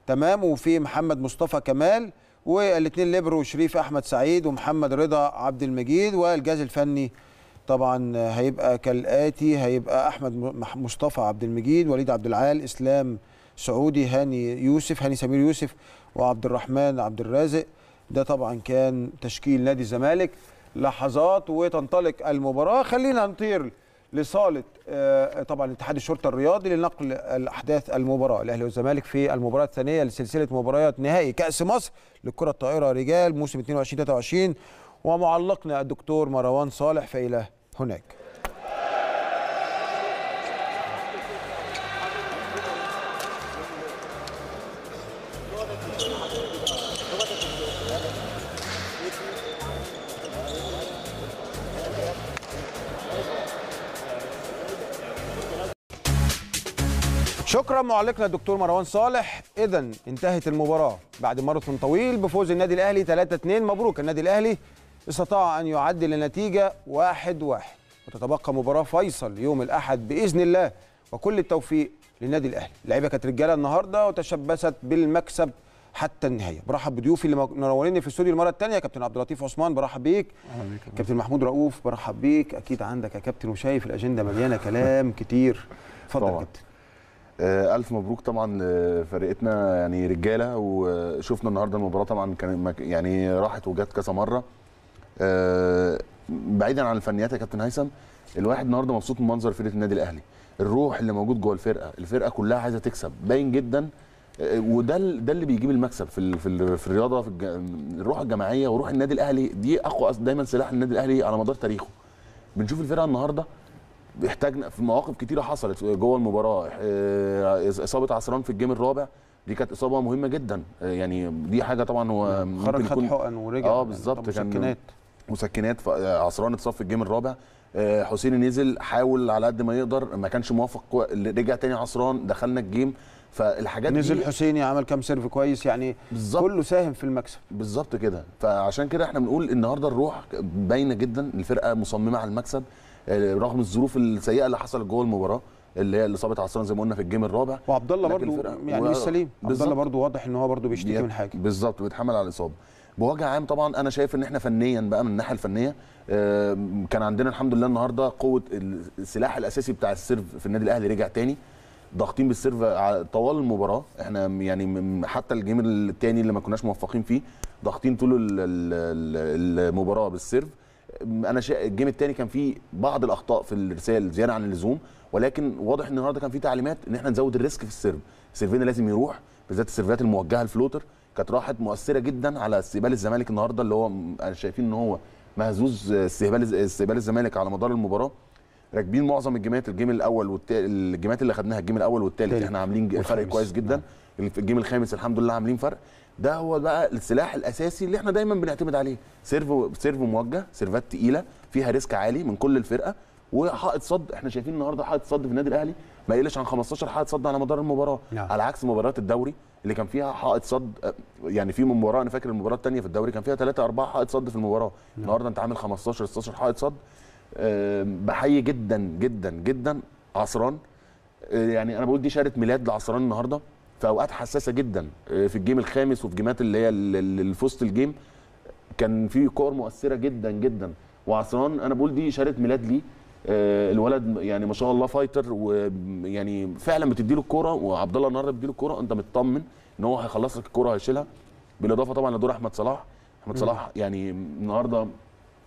تمام وفي محمد مصطفى كمال والاثنين ليبرو شريف احمد سعيد ومحمد رضا عبد المجيد والجهاز الفني طبعا هيبقى كالاتي هيبقى احمد مصطفى عبد المجيد وليد عبد العال اسلام سعودي هاني يوسف هاني سمير يوسف وعبد الرحمن عبد الرازق ده طبعا كان تشكيل نادي الزمالك لحظات وتنطلق المباراه خلينا نطير لصاله آه، طبعا اتحاد الشرطه الرياضي لنقل الاحداث المباراه الاهلي والزمالك في المباراه الثانيه لسلسله مباريات نهائي كاس مصر للكره الطائره رجال موسم 22 23 ومعلقنا الدكتور مروان صالح فإلى هناك معلقنا الدكتور مروان صالح اذا انتهت المباراه بعد ماراثون طويل بفوز النادي الاهلي 3-2 مبروك النادي الاهلي استطاع ان يعدل النتيجه 1-1 وتتبقى مباراه فيصل يوم الاحد باذن الله وكل التوفيق للنادي الاهلي اللعيبه كانت رجاله النهارده وتشبثت بالمكسب حتى النهايه برحب بضيوفي اللي منورين في الاستوديو المره الثانيه كابتن عبد اللطيف عثمان برحب بيك كابتن محمود رؤوف برحب بيك اكيد عندك يا كابتن وشايف الاجنده مليانه كلام كتير اتفضل كابتن آه، الف مبروك طبعا لفرقتنا يعني رجاله وشفنا النهارده المباراه طبعا كان يعني راحت وجت كذا مره آه، بعيدا عن الفنيات يا كابتن هيثم الواحد النهارده مبسوط من منظر فرقه النادي الاهلي الروح اللي موجود جوه الفرقه الفرقه كلها عايزه تكسب باين جدا آه، وده ده اللي بيجيب المكسب في في الرياضه في الروح الجماعيه وروح النادي الاهلي دي اقوى دايما سلاح النادي الاهلي على مدار تاريخه بنشوف الفرقه النهارده احتاجنا في مواقف كتيره حصلت آه، جوه المباراه آه، اصابه عصران في الجيم الرابع دي كانت اصابه مهمه جدا آه، يعني دي حاجه طبعا هو خرج خد حقن ورجع اه بالظبط مسكنات مسكنات عصران اتصاب في الجيم الرابع حسين نزل حاول على قد ما يقدر ما كانش موافق رجع تاني عصران دخلنا الجيم فالحاجات نزل دي حسيني عمل كام سيرف كويس يعني بالزبط. كله ساهم في المكسب بالظبط كده فعشان كده احنا بنقول النهارده الروح باينه جدا الفرقه مصممه على المكسب رغم الظروف السيئه اللي حصلت جوه المباراه اللي هي اصابه عصران زي ما قلنا في الجيم الرابع وعبد الله برده يعني مش سليم عبد الله برده واضح ان هو برده بيشتكي من حاجه بالظبط بيتحمل على الاصابه بوجه عام طبعا انا شايف ان احنا فنيا بقى من الناحيه الفنيه كان عندنا الحمد لله النهارده قوه السلاح الاساسي بتاع السيرف في النادي الاهلي رجع تاني ضاغطين بالسيرف طوال المباراه احنا يعني حتى الجيم الثاني اللي ما كناش موفقين فيه ضاغطين طول المباراه بالسيرف انا شا... الجيم الثاني كان فيه بعض الاخطاء في الارسال زياده عن اللزوم ولكن واضح ان النهارده كان فيه تعليمات ان احنا نزود الريسك في السيرف سيرفنا لازم يروح بالذات السيرفات الموجهه الفلوتر كانت راحت مؤثره جدا على استقبال الزمالك النهارده اللي هو انا شايفين ان هو مهزوز استقبال استقبال الزمالك على مدار المباراه راكبين معظم الجيمات الجيم الاول والجيمات الجيمات اللي خدناها الجيم الاول والثالث احنا عاملين فرق كويس جدا آه. الجيم الخامس الحمد لله عاملين فرق ده هو بقى السلاح الاساسي اللي احنا دايما بنعتمد عليه سيرفو سيرفو موجه سيرفات تقيله فيها ريسك عالي من كل الفرقه وحائط صد احنا شايفين النهارده حائط صد في النادي الاهلي ما يقلش عن 15 حائط صد على مدار المباراه نعم. على عكس مباريات الدوري اللي كان فيها حائط صد يعني في مباراه انا فاكر المباراه الثانيه في الدوري كان فيها 3 4 حائط صد في المباراه نعم. النهارده انت عامل 15 16 حائط صد بحيي جدا جدا جدا عصران آه، يعني انا بقول دي شهاده ميلاد لعصران النهارده في اوقات حساسه جدا آه، في الجيم الخامس وفي جيمات اللي هي الفوست في وسط الجيم كان في كور مؤثره جدا جدا وعصران انا بقول دي اشاره ميلاد ليه آه، الولد يعني ما شاء الله فايتر ويعني فعلا بتدي له الكوره وعبد الله النهارده بيدي له الكوره انت مطمن ان هو هيخلص لك الكوره وهيشيلها بالاضافه طبعا لدور احمد صلاح احمد صلاح يعني النهارده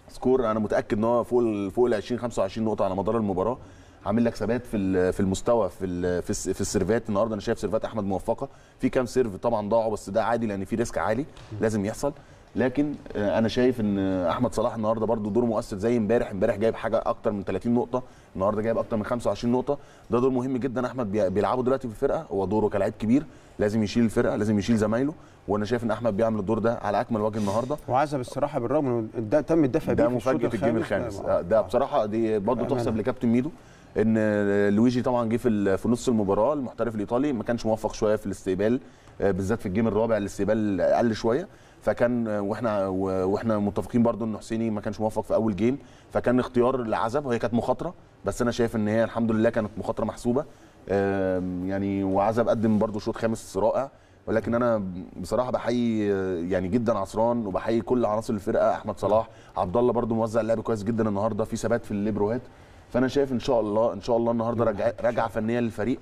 سكور انا متاكد ان هو فوق فوق ال 20 25 نقطه على مدار المباراه عامل لك ثبات في في المستوى في في السيرفات النهارده انا شايف سيرفات احمد موفقه في كام سيرف طبعا ضاعوا بس ده عادي لان في ريسك عالي لازم يحصل لكن آه، انا شايف ان احمد صلاح النهارده برده دور مؤثر زي امبارح امبارح جايب حاجه اكتر من 30 نقطه النهارده جايب اكتر من 25 نقطه ده دور مهم جدا احمد بيلعبه دلوقتي في الفرقه هو دوره كلاعب كبير لازم يشيل الفرقه لازم يشيل زمايله وانا شايف ان احمد بيعمل الدور ده على اكمل وجه النهارده وعزب الصراحه بالرغم ان ده تم الدفع بيه ده مفاجاه الجيم الخامس آه، ده بصراحه دي برده تحسب لكابتن ميدو ان لويجي طبعا جه في في نص المباراه المحترف الايطالي ما كانش موفق شويه في الاستقبال آه، بالذات في الجيم الرابع الاستقبال قل شويه فكان آه، واحنا واحنا متفقين برضو ان حسيني ما كانش موفق في اول جيم فكان اختيار لعزب وهي كانت مخاطره بس انا شايف ان هي الحمد لله كانت مخاطره محسوبه يعني وعزب قدم برضو شوط خامس رائع ولكن انا بصراحه بحيي آه، يعني جدا عصران وبحيي كل عناصر الفرقه احمد صلاح عبد الله برضو موزع اللعب كويس جدا النهارده في ثبات في الليبروهات فانا شايف ان شاء الله ان شاء الله النهارده رجع رجعه فنيه للفريق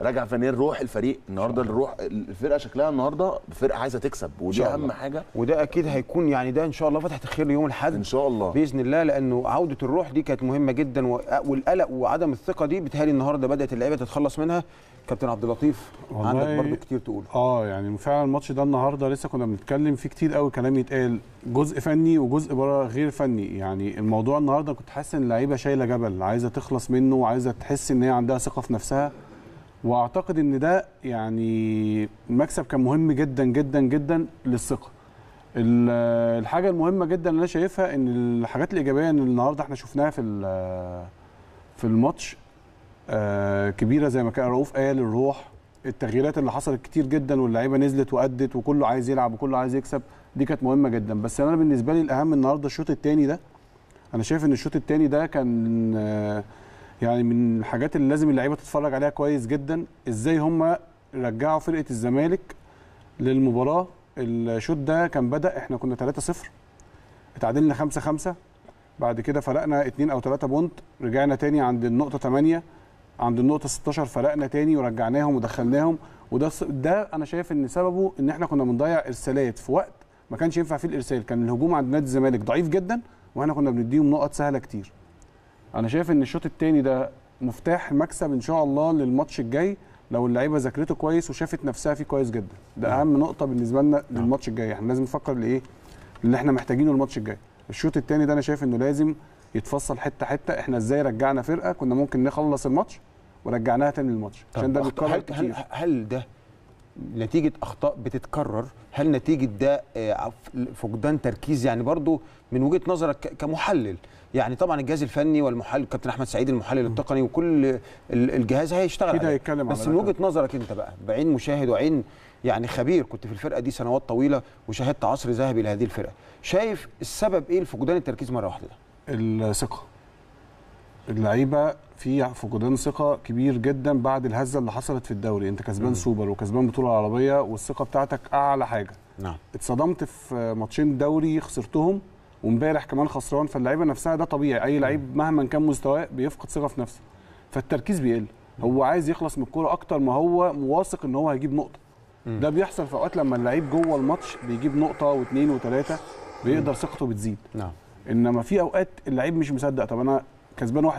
رجعه فنيه لروح الفريق النهارده الروح الفرقه شكلها النهارده فرقه عايزه تكسب ودي اهم حاجه وده اكيد هيكون يعني ده ان شاء الله فتحه الخير يوم الاحد ان شاء الله باذن الله لانه عوده الروح دي كانت مهمه جدا والقلق وعدم الثقه دي بتهالي النهارده بدات اللعيبه تتخلص منها كابتن عبد اللطيف عندك برضو كتير تقول اه يعني فعلا الماتش ده النهارده لسه كنا بنتكلم فيه كتير قوي كلام يتقال جزء فني وجزء بره غير فني يعني الموضوع النهارده كنت حاسس ان اللعيبه شايله جبل عايزه تخلص منه وعايزه تحس ان هي عندها ثقه في نفسها واعتقد ان ده يعني المكسب كان مهم جدا جدا جدا للثقه الحاجه المهمه جدا اللي انا شايفها ان الحاجات الايجابيه ان النهارده احنا شفناها في في الماتش آه، كبيره زي ما كان رؤوف قال الروح التغييرات اللي حصلت كتير جدا واللعيبه نزلت وادت وكله عايز يلعب وكله عايز يكسب دي كانت مهمه جدا بس انا بالنسبه لي الاهم النهارده الشوط الثاني ده انا شايف ان الشوط الثاني ده كان آه، يعني من الحاجات اللي لازم اللعيبه تتفرج عليها كويس جدا ازاي هم رجعوا فرقه الزمالك للمباراه الشوط ده كان بدا احنا كنا 3-0 اتعادلنا 5-5 بعد كده فرقنا 2 او 3 بونت رجعنا تاني عند النقطه 8 عند النقطه 16 فرقنا تاني ورجعناهم ودخلناهم وده ده انا شايف ان سببه ان احنا كنا بنضيع ارسالات في وقت ما كانش ينفع فيه الارسال كان الهجوم عند نادي الزمالك ضعيف جدا واحنا كنا بنديهم نقط سهله كتير انا شايف ان الشوط التاني ده مفتاح مكسب ان شاء الله للماتش الجاي لو اللعيبه ذاكرته كويس وشافت نفسها فيه كويس جدا ده نعم. اهم نقطه بالنسبه لنا نعم. للماتش الجاي احنا لازم نفكر لايه اللي احنا محتاجينه الماتش الجاي الشوط التاني ده انا شايف انه لازم يتفصل حته حته احنا ازاي رجعنا فرقه كنا ممكن نخلص الماتش ورجعناها تاني للماتش عشان ده بيتكرر هل, كتير. هل هل ده نتيجه اخطاء بتتكرر هل نتيجه ده آه، فقدان تركيز يعني برضو من وجهه نظرك كمحلل يعني طبعا الجهاز الفني والمحلل كابتن احمد سعيد المحلل التقني وكل الجهاز هيشتغل كده هيتكلم بس من وجهه نظرك انت بقى بعين مشاهد وعين يعني خبير كنت في الفرقه دي سنوات طويله وشاهدت عصر ذهبي لهذه الفرقه شايف السبب ايه لفقدان التركيز مره واحده ده الثقه اللعيبه في فقدان ثقه كبير جدا بعد الهزه اللي حصلت في الدوري انت كسبان سوبر وكسبان بطوله عربيه والثقه بتاعتك اعلى حاجه نعم اتصدمت في ماتشين دوري خسرتهم وامبارح كمان خسران فاللعيبه نفسها ده طبيعي اي لعيب مهما كان مستواه بيفقد ثقه في نفسه فالتركيز بيقل هو عايز يخلص من الكوره اكتر ما هو واثق ان هو هيجيب نقطه ده بيحصل في اوقات لما اللعيب جوه الماتش بيجيب نقطه واثنين وثلاثه بيقدر ثقته بتزيد نعم انما في اوقات اللعيب مش مصدق طب انا كسبان 1-0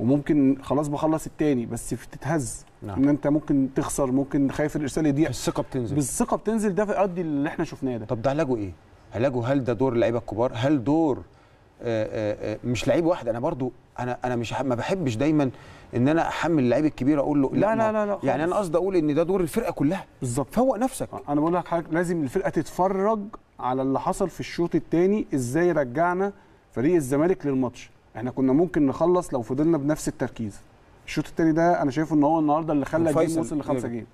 وممكن خلاص بخلص الثاني بس بتتهز نعم. ان انت ممكن تخسر ممكن خايف الارسال يضيع الثقه بتنزل بالثقه بتنزل ده بيؤدي اللي احنا شفناه ده طب ده علاجه ايه؟ علاجه هل ده دور اللعيبه الكبار؟ هل دور آه، آه، آه، مش لعيب واحد انا برضو انا انا مش ما بحبش دايما ان انا احمل اللعيب الكبير اقول له لا لا لا, لا يعني انا قصدي اقول ان ده دور الفرقه كلها بالظبط فوق نفسك انا بقول لك حاجه لازم الفرقه تتفرج على اللي حصل في الشوط الثاني ازاي رجعنا فريق الزمالك للماتش احنا كنا ممكن نخلص لو فضلنا بنفس التركيز الشوط الثاني ده انا شايفه ان هو النهارده اللي خلى الجيم وصل لخمسه جيم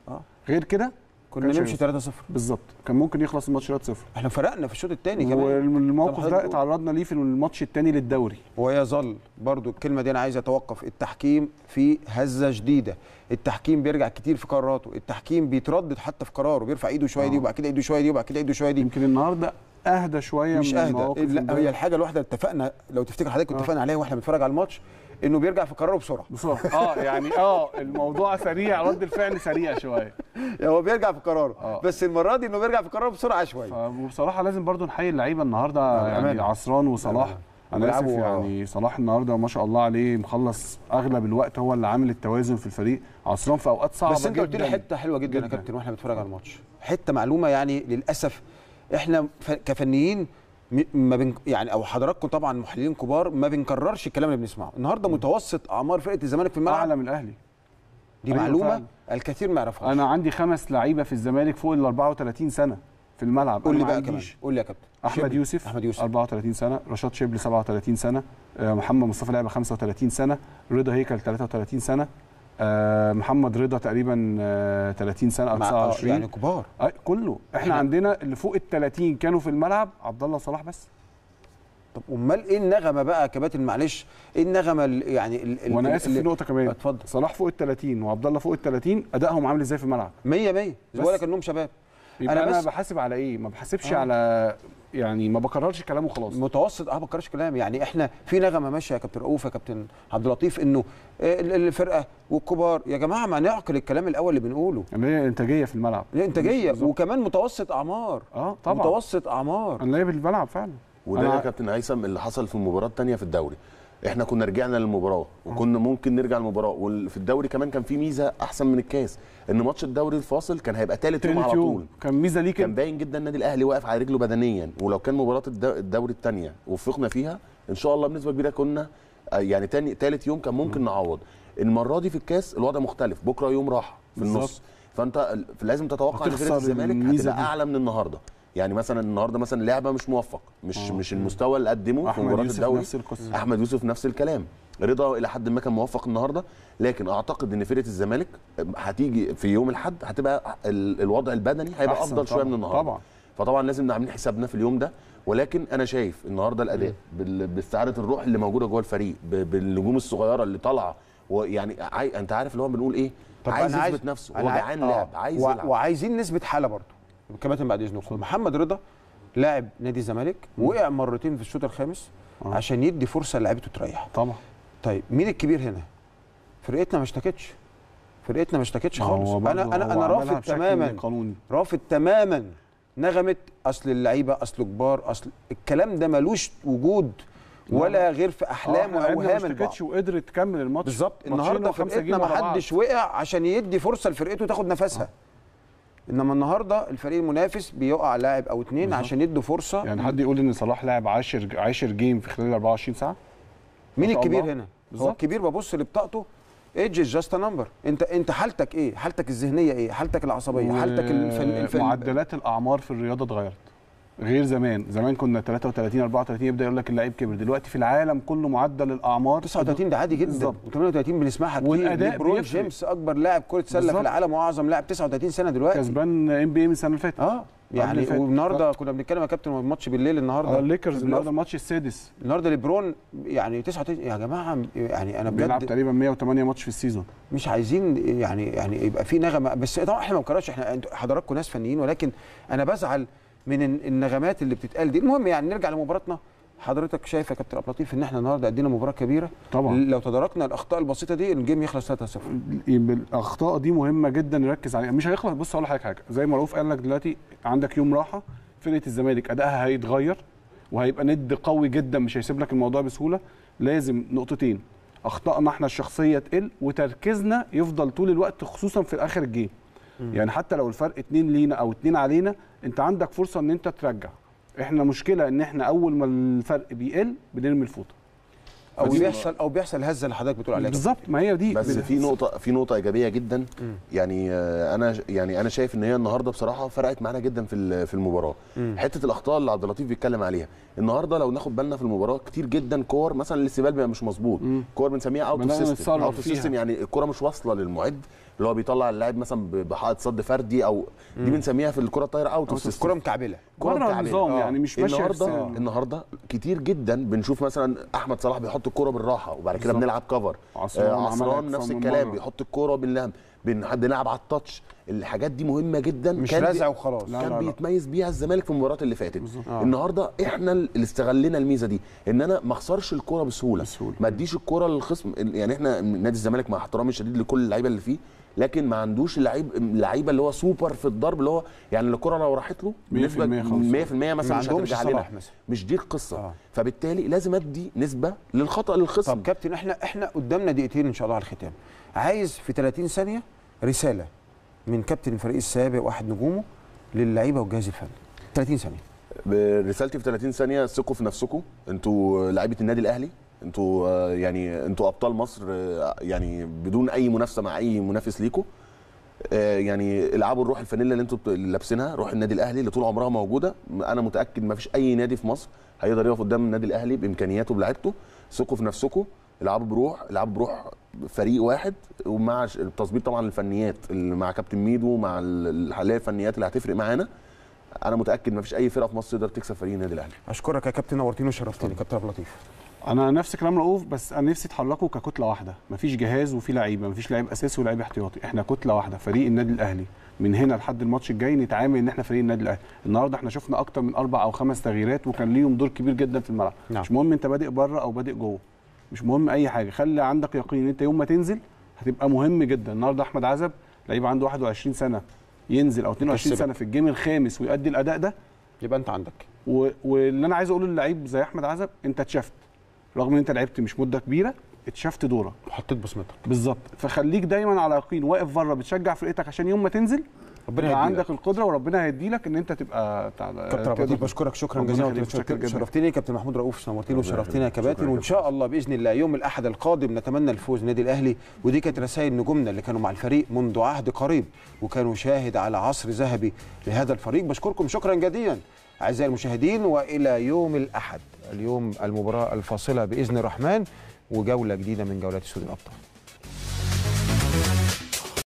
غير كده كنا نمشي 3-0 بالظبط كان ممكن يخلص الماتش 3-0 احنا فرقنا في الشوط الثاني كمان والموقف ده اتعرضنا ليه في الماتش الثاني للدوري ويظل برضو الكلمه دي انا عايز اتوقف التحكيم في هزه شديده التحكيم بيرجع كتير في قراراته التحكيم بيتردد حتى في قراره بيرفع ايده شويه آه. دي وبعد كده ايده شويه دي وبعد كده ايده شويه دي يمكن النهارده اهدى شويه مش من اهدى لا هي الحاجه الواحده اتفقنا لو تفتكر حضرتك آه. اتفقنا عليها واحنا بنتفرج على الماتش انه بيرجع في قراره بسرعه بسرعه اه يعني اه الموضوع سريع رد الفعل سريع شويه يعني هو بيرجع في قراره آه. بس المره دي انه بيرجع في قراره بسرعه شويه وبصراحه لازم برضو نحيي اللعيبه النهارده نعم، يعني عصران وصلاح نعم. انا اسف آه. يعني صلاح النهارده ما شاء الله عليه مخلص اغلب الوقت هو اللي عامل التوازن في الفريق عصران في اوقات صعبه بس انت قلت لي حته حلوه جداً. يا كابتن واحنا بنتفرج على الماتش حته معلومه يعني للاسف احنا كفنيين ما بن يعني او حضراتكم طبعا محللين كبار ما بنكررش الكلام اللي بنسمعه النهارده متوسط اعمار فرقه الزمالك في الملعب اعلى من الاهلي دي أيوة معلومه فعلا. الكثير ما يعرفهاش انا عندي خمس لعيبه في الزمالك فوق ال 34 سنه في الملعب قول لي بقى كمان قول لي يا كابتن احمد شبلي. يوسف احمد يوسف 34 سنه رشاد شبلي 37 سنه آه، محمد مصطفى لعبه 35 سنه رضا هيكل 33 سنه آه، محمد رضا تقريبا 30 آه، سنه او 29 يعني كبار كله احنا, عندنا اللي فوق ال 30 كانوا في الملعب عبد الله صلاح بس طب امال ايه النغمه بقى يا كباتن معلش ايه النغمه يعني وانا اسف في نقطه كمان اتفضل صلاح فوق ال 30 وعبد الله فوق ال 30 ادائهم عامل ازاي في الملعب 100 100 لك انهم شباب يبقى انا, أنا بحاسب على ايه ما بحاسبش آه. على يعني ما بكررش كلامه خلاص متوسط اه ما بكررش كلام يعني احنا في نغمه ماشيه يا كابتن رؤوف يا كابتن عبد اللطيف انه آه، الفرقه والكبار يا جماعه ما نعقل الكلام الاول اللي بنقوله يعني انتاجيه في الملعب انتاجيه وكمان متوسط اعمار اه طبعا متوسط اعمار انا في الملعب فعلا وده يا كابتن هيثم اللي حصل في المباراه الثانيه في الدوري احنا كنا رجعنا للمباراه وكنا اه. ممكن نرجع للمباراه وفي الدوري كمان كان في ميزه احسن من الكاس ان ماتش الدوري الفاصل كان هيبقى ثالث يوم على طول كان ميزه ليك كان باين جدا النادي الاهلي واقف على رجله بدنيا ولو كان مباراه الدوري الثانيه وفقنا فيها ان شاء الله بنسبه كبيره كنا آه، يعني تاني ثالث يوم كان ممكن نعوض المره دي في الكاس الوضع مختلف بكره يوم راحه في النص فانت لازم تتوقع ان فريق الزمالك هتبقى اعلى من النهارده يعني مثلا النهارده مثلا لعبه مش موفق مش آه، مش المستوى اللي قدمه في مباراه الدوري نفس القصة. احمد يوسف نفس الكلام رضا الى حد ما كان موفق النهارده لكن اعتقد ان فرقه الزمالك هتيجي في يوم الاحد هتبقى الوضع البدني هيبقى افضل شويه من النهارده طبعا فطبعا لازم نعمل حسابنا في اليوم ده ولكن انا شايف النهارده الاداء باستعاده الروح اللي موجوده جوه الفريق بالنجوم الصغيره اللي طالعه ويعني عاي... انت عارف اللي هو بنقول ايه طب عايز يثبت نفسه هو جعان آه، لعب عايز يلعب وعايزين نثبت حاله برضه كباتن بعد اذنكم محمد رضا لاعب نادي الزمالك وقع مرتين في الشوط الخامس أوه. عشان يدي فرصه لعيبته تريح طبعا طيب مين الكبير هنا فرقتنا ما اشتكتش فرقتنا ما اشتكتش خالص انا انا انا رافض تماما رافض تماما نغمه اصل اللعيبه اصل كبار اصل الكلام ده ملوش وجود ولا غير في احلام آه واوهام ما اشتكتش وقدرت تكمل الماتش بالظبط النهارده فرقتنا ما حدش وقع عشان يدي فرصه لفرقته تاخد نفسها آه. انما النهارده الفريق المنافس بيقع لاعب او اثنين عشان يدوا فرصه يعني حد يقول ان صلاح لعب 10 10 جيم في خلال 24 ساعه مين الكبير هنا هو الكبير ببص لبطاقته ايج جاست نمبر انت انت حالتك ايه حالتك الذهنيه ايه حالتك العصبيه حالتك الفن, الفن معدلات الاعمار في الرياضه اتغيرت غير زمان زمان كنا 33 34 يبدا يقول لك اللعيب كبر دلوقتي في العالم كله معدل الاعمار 39 ده عادي جدا و38 بنسمعها كتير والاداء برون جيمس اكبر لاعب كره سله في العالم واعظم لاعب 39 سنه دلوقتي كسبان ام بي اي من السنه اللي فاتت اه يعني والنهارده كنا بنتكلم يا كابتن الماتش بالليل النهارده الليكرز آه، النهارده الماتش السادس النهارده ليبرون يعني 39 يا جماعه يعني انا بجد بيلعب تقريبا 108 ماتش في السيزون مش عايزين يعني يعني يبقى في نغمه بس طبعا احنا ما بنكررش احنا حضراتكم ناس فنيين ولكن انا بزعل من النغمات اللي بتتقال دي المهم يعني نرجع لمباراتنا حضرتك شايف يا كابتن لطيف ان احنا النهارده ادينا مباراه كبيره طبعا لو تداركنا الاخطاء البسيطه دي الجيم يخلص 3-0 الاخطاء دي مهمه جدا نركز عليها مش هيخلص بص اقول لك حاجه زي ما رؤوف قال لك دلوقتي عندك يوم راحه فرقه الزمالك ادائها هيتغير وهيبقى ند قوي جدا مش هيسيب لك الموضوع بسهوله لازم نقطتين اخطائنا احنا الشخصيه تقل وتركيزنا يفضل طول الوقت خصوصا في اخر الجيم يعني حتى لو الفرق اتنين لينا او اتنين علينا انت عندك فرصه ان انت ترجع احنا مشكله ان احنا اول ما الفرق بيقل بنرمي الفوطه او بيحصل او بيحصل هزه اللي حضرتك بتقول عليها بالظبط ما هي دي بس بالزبط. في نقطه في نقطه ايجابيه جدا يعني آه، انا يعني انا شايف ان هي النهارده بصراحه فرقت معانا جدا في في المباراه حته الاخطاء اللي عبد اللطيف بيتكلم عليها النهارده لو ناخد بالنا في المباراه كتير جدا كور مثلا الاستقبال بيبقى مش مظبوط كور بنسميها اوت اوف سيستم اوت اوف سيستم يعني الكوره مش واصله للمعد اللي هو بيطلع اللاعب مثلا بحائط صد فردي او دي بنسميها في الكره الطايره اوت الكره مكعبله كره مكعبله آه. يعني مش ماشي النهارده يعني. النهارده كتير جدا بنشوف مثلا احمد صلاح بيحط الكره بالراحه وبعد كده بنلعب كفر عصران آه، نفس الكلام بيحط الكوره حد نلعب على التاتش الحاجات دي مهمه جدا مش رزع وخلاص كان لا لا بيتميز بيها الزمالك في المباريات اللي فاتت آه. آه. النهارده احنا اللي استغلينا الميزه دي ان انا ما اخسرش الكوره بسهوله, بسهولة. ما اديش الكوره للخصم يعني احنا نادي الزمالك مع احترامي الشديد لكل اللعيبه اللي فيه لكن ما عندوش لعيب اللعيبه اللي هو سوبر في الضرب اللي هو يعني الكره لو راحت له بنسبه 100% مثلا مش هترجع لنا مش دي القصه آه. فبالتالي لازم ادي نسبه للخطا للخصم طب كابتن احنا احنا قدامنا دقيقتين ان شاء الله على الختام عايز في 30 ثانيه رساله من كابتن الفريق السابق واحد نجومه للعيبه والجهاز الفني 30 ثانيه آه، رسالتي في 30 ثانيه ثقوا في نفسكم انتوا لعيبه النادي الاهلي انتوا آه، يعني انتوا ابطال مصر آه، يعني بدون اي منافسه مع اي منافس ليكوا آه، يعني العبوا الروح الفانيلا اللي انتوا لابسينها روح النادي الاهلي اللي طول عمرها موجوده انا متاكد ما فيش اي نادي في مصر هيقدر يقف قدام النادي الاهلي بامكانياته بلعبته ثقوا في نفسكم العبوا بروح العبوا بروح فريق واحد ومع التظبيط طبعا الفنيات اللي مع كابتن ميدو مع الحاليه الفنيات اللي هتفرق معانا انا متاكد ما فيش اي فرقه في مصر تقدر تكسب فريق النادي الاهلي اشكرك يا كابتن نورتيني وشرفتني كابتن عبد اللطيف انا نفس كلام رؤوف بس انا نفسي يتحركوا ككتله واحده مفيش جهاز وفي لعيبه مفيش لعيب اساسي ولاعيب احتياطي احنا كتله واحده فريق النادي الاهلي من هنا لحد الماتش الجاي نتعامل ان احنا فريق النادي الاهلي النهارده احنا شفنا اكتر من اربع او خمس تغييرات وكان ليهم دور كبير جدا في الملعب نعم. مش مهم انت بادئ بره او بادئ جوه مش مهم اي حاجه خلي عندك يقين ان انت يوم ما تنزل هتبقى مهم جدا النهارده احمد عزب لعيب عنده 21 سنه ينزل او 22 سنه في الجيم الخامس ويؤدي الاداء ده يبقى انت عندك و... واللي انا عايز اقوله للعيب زي احمد عزب انت اتشفت رغم ان انت لعبت مش مده كبيره اتشافت دورك وحطيت بصمتك بالظبط فخليك دايما على يقين واقف بره بتشجع فرقتك عشان يوم ما تنزل ربنا يبقى عندك القدره وربنا هيديلك ان انت تبقى كابتن عبد بشكرك شكرا جزيلا شرفتني كابتن محمود رؤوف شرفتني وشرفتنا يا كباتن وان شاء الله باذن الله يوم الاحد القادم نتمنى الفوز النادي الاهلي ودي كانت رسائل نجومنا اللي كانوا مع الفريق منذ عهد قريب وكانوا شاهد على عصر ذهبي لهذا الفريق بشكركم شكرا جزيلا اعزائي المشاهدين والى يوم الاحد اليوم المباراه الفاصله باذن الرحمن وجوله جديده من جولات سوري الابطال